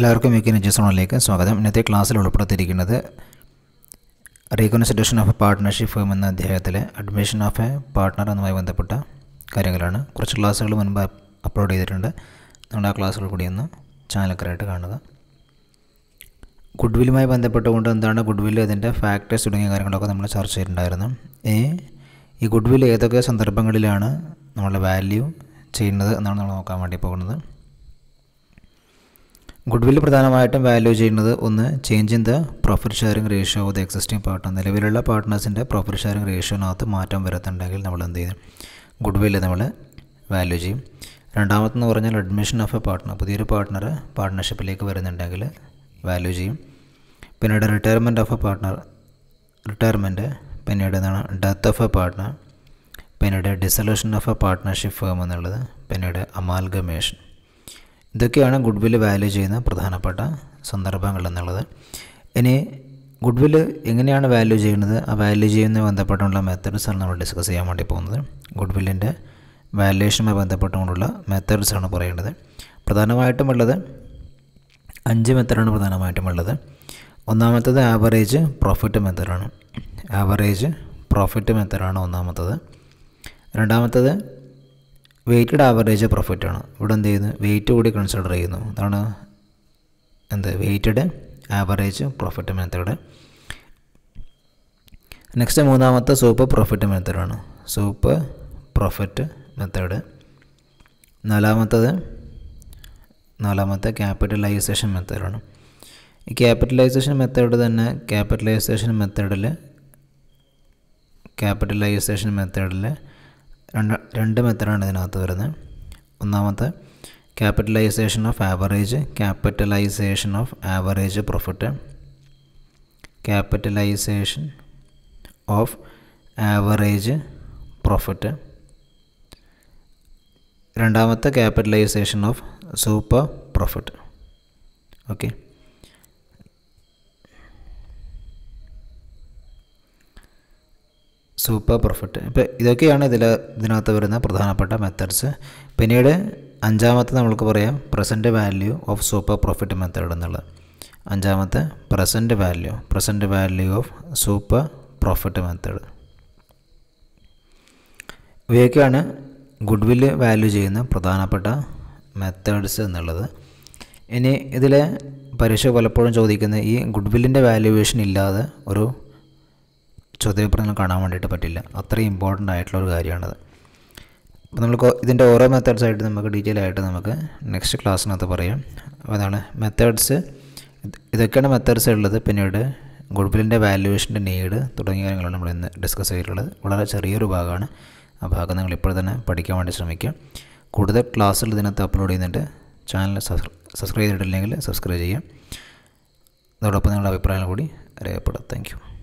എല്ലാവർക്കും വിക്കി നെജസോണിലേക്ക് സ്വാഗതം ഇന്നത്തെ ക്ലാസ്സിൽ ഉൾപ്പെടുത്തിയിരിക്കുന്നത് reconsideration of a partnership firm എന്ന അധ്യായത്തിലെ അഡ്മിഷൻ ഓഫ് എ പാർട്ട്ണർ എന്നുമായി ബന്ധപ്പെട്ട കാര്യങ്ങളാണ് കുറച്ച് ക്ലാസ്സുകൾ മുൻപ് അപ്ലോഡ് ചെയ്തിട്ടുണ്ട് നിങ്ങൾ ആ ക്ലാസ്സുകൾ കൂടി ഒന്ന് ചാനലക്കറായിട്ട് കാണുക ഗുഡ്വില്ലുമായി ബന്ധപ്പെട്ടുകൊണ്ട് എന്താണ് ഗുഡ്വില്ല് അതിൻ്റെ ഫാക്ടേഴ്സ് തുടങ്ങിയ കാര്യങ്ങളൊക്കെ നമ്മൾ ചർച്ച ചെയ്തിട്ടുണ്ടായിരുന്നു ഏ ഈ ഗുഡ്വില്ല് ഏതൊക്കെ സന്ദർഭങ്ങളിലാണ് നമ്മളുടെ വാല്യൂ ചെയ്യുന്നത് എന്നാണ് നമ്മൾ നോക്കാൻ വേണ്ടി പോകുന്നത് ഗുഡ്വിൽ പ്രധാനമായിട്ടും വാല്യൂ ചെയ്യുന്നത് ഒന്ന് change in the profit sharing ratio of the existing partner നിലവിലുള്ള പാർട്ട്നേഴ്സിൻ്റെ പ്രോഫിറ്റ് ഷെയറിംഗ് റേഷ്യോനകത്ത് മാറ്റം വരുത്തുന്നുണ്ടെങ്കിൽ നമ്മൾ എന്ത് ചെയ്യും ഗുഡ്വിൽ നമ്മൾ വാല്യൂ ചെയ്യും രണ്ടാമത്തെന്ന് പറഞ്ഞാൽ അഡ്മിഷൻ ഓഫ് എ പാർട്ട്ണർ പുതിയൊരു പാർട്ട്ണർ പാർട്ട്ണർഷിപ്പിലേക്ക് വരുന്നുണ്ടെങ്കിൽ വാല്യൂ ചെയ്യും പിന്നീട് retirement of a partner retirement പിന്നീട് എന്താണ് ഡെത്ത് ഓഫ് എ പാർട്ട്ണർ പിന്നീട് dissolution of a partnership firm എന്നുള്ളത് പിന്നീട് അമാൽഗമേഷൻ ഇതൊക്കെയാണ് ഗുഡ് വില് വാല്യൂ ചെയ്യുന്ന പ്രധാനപ്പെട്ട സന്ദർഭങ്ങൾ എന്നുള്ളത് ഇനി ഗുഡ് വില് എങ്ങനെയാണ് വാല്യൂ ചെയ്യുന്നത് ആ വാല്യൂ ചെയ്യുന്ന ബന്ധപ്പെട്ടുള്ള മെത്തേഡ്സാണ് നമ്മൾ ഡിസ്കസ് ചെയ്യാൻ വേണ്ടി പോകുന്നത് ഗുഡ് വില്ലിൻ്റെ വാല്യുവേഷനുമായി ബന്ധപ്പെട്ടുകൊണ്ടുള്ള മെത്തേഡ്സാണ് പറയേണ്ടത് പ്രധാനമായിട്ടും ഉള്ളത് അഞ്ച് മെത്തേഡാണ് പ്രധാനമായിട്ടും ഉള്ളത് ഒന്നാമത്തത് ആവറേജ് പ്രോഫിറ്റ് മെത്തേഡാണ് ആവറേജ് പ്രോഫിറ്റ് മെത്തേഡാണ് ഒന്നാമത്തത് രണ്ടാമത്തത് വെയ്റ്റഡ് ആവറേജ് പ്രോഫിറ്റ് ആണ് ഇവിടെ എന്ത് ചെയ്യുന്നു വെയ്റ്റ് കൂടി കൺസിഡർ ചെയ്യുന്നു അതാണ് എന്ത് weighted average profit method next മൂന്നാമത്തെ സൂപ്പർ പ്രോഫിറ്റ് മെത്തേഡാണ് സൂപ്പർ പ്രോഫിറ്റ് മെത്തേഡ് നാലാമത്തത് നാലാമത്തെ ക്യാപിറ്റലൈസേഷൻ മെത്തേഡാണ് ഈ ക്യാപിറ്റലൈസേഷൻ മെത്തേഡ് തന്നെ ക്യാപിറ്റലൈസേഷൻ മെത്തേഡിൽ ക്യാപിറ്റലൈസേഷൻ മെത്തേഡിൽ രണ്ട് രണ്ട് മെത്തേഡാണ് ഇതിനകത്ത് വരുന്നത് ഒന്നാമത്തെ capitalisation of average capitalisation of average profit capitalisation of average profit രണ്ടാമത്തെ capitalisation of super profit okay super perfect ഇപ്പോൾ ഇതൊക്കെയാണ് ഇതിൽ ഇതിനകത്ത് വരുന്ന പ്രധാനപ്പെട്ട മെത്തേഡ്സ് പിന്നീട് അഞ്ചാമത്തെ നമ്മൾക്ക് പറയാം present value of super profit method എന്നുള്ളത് അഞ്ചാമത്തെ present value present value of super profit method ഇവയൊക്കെയാണ് ഗുഡ് വില്ല് വാല്യൂ ചെയ്യുന്ന പ്രധാനപ്പെട്ട മെത്തേഡ്സ് എന്നുള്ളത് ഇനി ഇതിലെ പരീക്ഷ പലപ്പോഴും ചോദിക്കുന്ന ഈ ഗുഡ് വില്ലിൻ്റെ വാല്യുവേഷൻ ഇല്ലാതെ ഒരു ശ്രദ്ധയപ്പെടുന്ന കാണാൻ വേണ്ടിയിട്ട് പറ്റില്ല അത്രയും ഇമ്പോർട്ടൻ്റ് ആയിട്ടുള്ള ഒരു കാര്യമാണത് അപ്പോൾ നമ്മൾ ഇതിൻ്റെ ഓരോ മെത്തേഡ്സ് ആയിട്ട് നമുക്ക് ഡീറ്റെയിൽ ആയിട്ട് നമുക്ക് നെക്സ്റ്റ് ക്ലാസ്സിനകത്ത് പറയാം അതാണ് മെത്തേഡ്സ് ഇതൊക്കെയാണ് മെത്തേഡ്സ് ഉള്ളത് പിന്നീട് ഗുഡ്ബിലിൻ്റെ വാല്യുവേഷൻ്റെ നീഡ് തുടങ്ങിയ കാര്യങ്ങളാണ് നമ്മൾ ഇന്ന് ഡിസ്കസ് ചെയ്തിട്ടുള്ളത് വളരെ ചെറിയൊരു ഭാഗമാണ് ആ ഭാഗം നിങ്ങൾ ഇപ്പോൾ തന്നെ പഠിക്കാൻ വേണ്ടി ശ്രമിക്കുക കൂടുതൽ ക്ലാസ്സിൽ ഇതിനകത്ത് അപ്ലോഡ് ചെയ്യുന്നുണ്ട് ചാനൽ സബ്സ്ക്രൈബ് ചെയ്തിട്ടില്ലെങ്കിൽ സബ്സ്ക്രൈബ് ചെയ്യാം അതോടൊപ്പം നിങ്ങളുടെ അഭിപ്രായങ്ങൾ കൂടി രേഖപ്പെടാം താങ്ക്